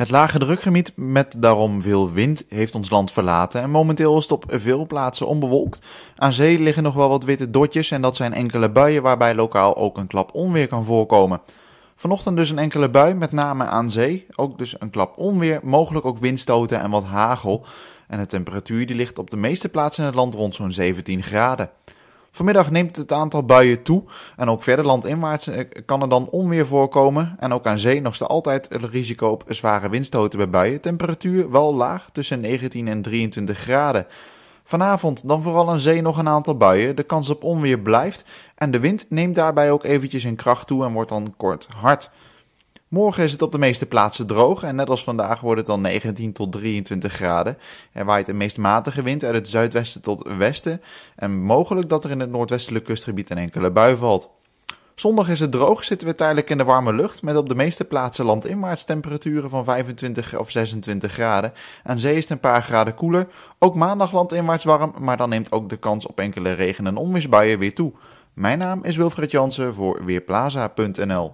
Het lage drukgebied met daarom veel wind heeft ons land verlaten en momenteel is het op veel plaatsen onbewolkt. Aan zee liggen nog wel wat witte dotjes en dat zijn enkele buien waarbij lokaal ook een klap onweer kan voorkomen. Vanochtend dus een enkele bui, met name aan zee. Ook dus een klap onweer, mogelijk ook windstoten en wat hagel. En de temperatuur die ligt op de meeste plaatsen in het land rond zo'n 17 graden. Vanmiddag neemt het aantal buien toe en ook verder landinwaarts eh, kan er dan onweer voorkomen. En ook aan zee nog altijd het risico op zware windstoten bij buien. Temperatuur wel laag tussen 19 en 23 graden. Vanavond dan vooral aan zee nog een aantal buien. De kans op onweer blijft en de wind neemt daarbij ook eventjes in kracht toe en wordt dan kort hard. Morgen is het op de meeste plaatsen droog en net als vandaag wordt het dan 19 tot 23 graden. Er waait een meest matige wind uit het zuidwesten tot westen en mogelijk dat er in het noordwestelijk kustgebied een enkele bui valt. Zondag is het droog, zitten we tijdelijk in de warme lucht met op de meeste plaatsen landinwaarts temperaturen van 25 of 26 graden. Aan zee is het een paar graden koeler. Ook maandag landinwaarts warm, maar dan neemt ook de kans op enkele regen- en onweersbuien weer toe. Mijn naam is Wilfred Jansen voor Weerplaza.nl.